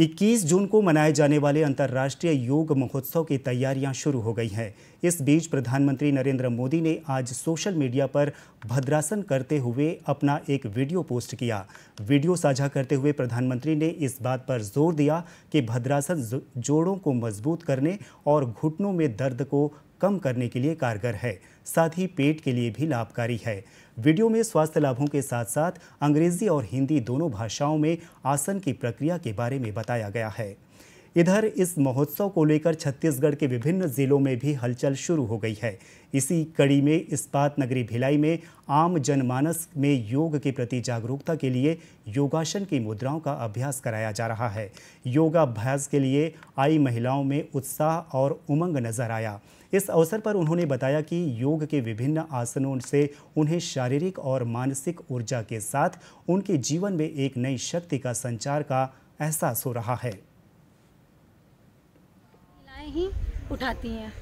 21 जून को मनाए जाने वाले अंतर्राष्ट्रीय योग महोत्सव की तैयारियां शुरू हो गई हैं इस बीच प्रधानमंत्री नरेंद्र मोदी ने आज सोशल मीडिया पर भद्रासन करते हुए अपना एक वीडियो पोस्ट किया वीडियो साझा करते हुए प्रधानमंत्री ने इस बात पर जोर दिया कि भद्रासन जोड़ों को मजबूत करने और घुटनों में दर्द को कम करने के लिए कारगर है साथ ही पेट के लिए भी लाभकारी है वीडियो में स्वास्थ्य लाभों के साथ साथ अंग्रेजी और हिंदी दोनों भाषाओं में आसन की प्रक्रिया के बारे में बताया गया है इधर इस महोत्सव को लेकर छत्तीसगढ़ के विभिन्न जिलों में भी हलचल शुरू हो गई है इसी कड़ी में इस्पात नगरी भिलाई में आम जनमानस में योग के प्रति जागरूकता के लिए योगासन की मुद्राओं का अभ्यास कराया जा रहा है योगाभ्यास के लिए आई महिलाओं में उत्साह और उमंग नजर आया इस अवसर पर उन्होंने बताया कि योग के विभिन्न आसनों से उन्हें शारीरिक और मानसिक ऊर्जा के साथ उनके जीवन में एक नई शक्ति का संचार का एहसास हो रहा है ही उठाती हैं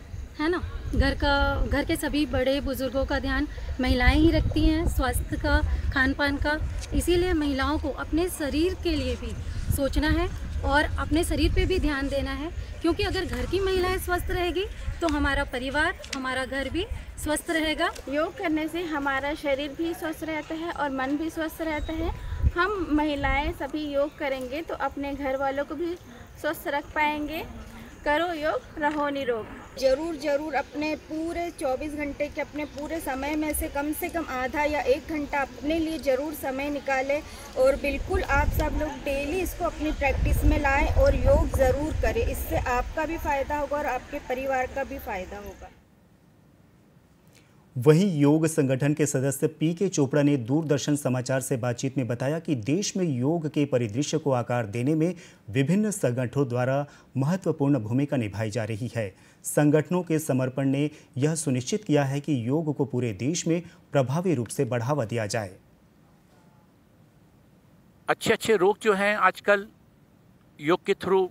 है ना घर का घर के सभी बड़े बुज़ुर्गों का ध्यान महिलाएं ही रखती हैं स्वास्थ्य का खान पान का इसीलिए महिलाओं को अपने शरीर के लिए भी सोचना है और अपने शरीर पे भी ध्यान देना है क्योंकि अगर घर की महिलाएं स्वस्थ रहेगी तो हमारा परिवार हमारा घर भी स्वस्थ रहेगा योग करने से हमारा शरीर भी स्वस्थ रहता है और मन भी स्वस्थ रहता है हम महिलाएं सभी योग करेंगे तो अपने घर वालों को भी स्वस्थ रख पाएंगे करो योग रहो निरोग जरूर जरूर अपने पूरे 24 घंटे के अपने पूरे समय में से कम से कम आधा या एक घंटा अपने लिए ज़रूर समय निकालें और बिल्कुल आप सब लोग डेली इसको अपनी प्रैक्टिस में लाएं और योग ज़रूर करें इससे आपका भी फ़ायदा होगा और आपके परिवार का भी फ़ायदा होगा वहीं योग संगठन के सदस्य पी के चोपड़ा ने दूरदर्शन समाचार से बातचीत में बताया कि देश में योग के परिदृश्य को आकार देने में विभिन्न संगठनों द्वारा महत्वपूर्ण भूमिका निभाई जा रही है संगठनों के समर्पण ने यह सुनिश्चित किया है कि योग को पूरे देश में प्रभावी रूप से बढ़ावा दिया जाए अच्छे अच्छे रोग जो हैं आजकल योग के थ्रू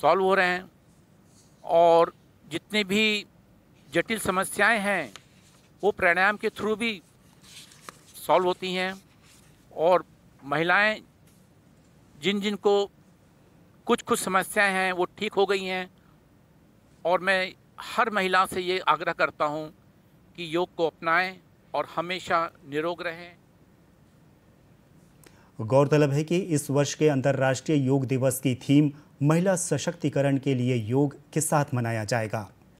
सॉल्व हो रहे हैं और जितने भी जटिल समस्याएं हैं वो प्राणायाम के थ्रू भी सॉल्व होती हैं और महिलाएं जिन जिन को कुछ कुछ समस्याएं हैं वो ठीक हो गई हैं और मैं हर महिला से ये आग्रह करता हूँ कि योग को अपनाएं और हमेशा निरोग रहें गौरतलब है कि इस वर्ष के अंतर्राष्ट्रीय योग दिवस की थीम महिला सशक्तिकरण के लिए योग के साथ मनाया जाएगा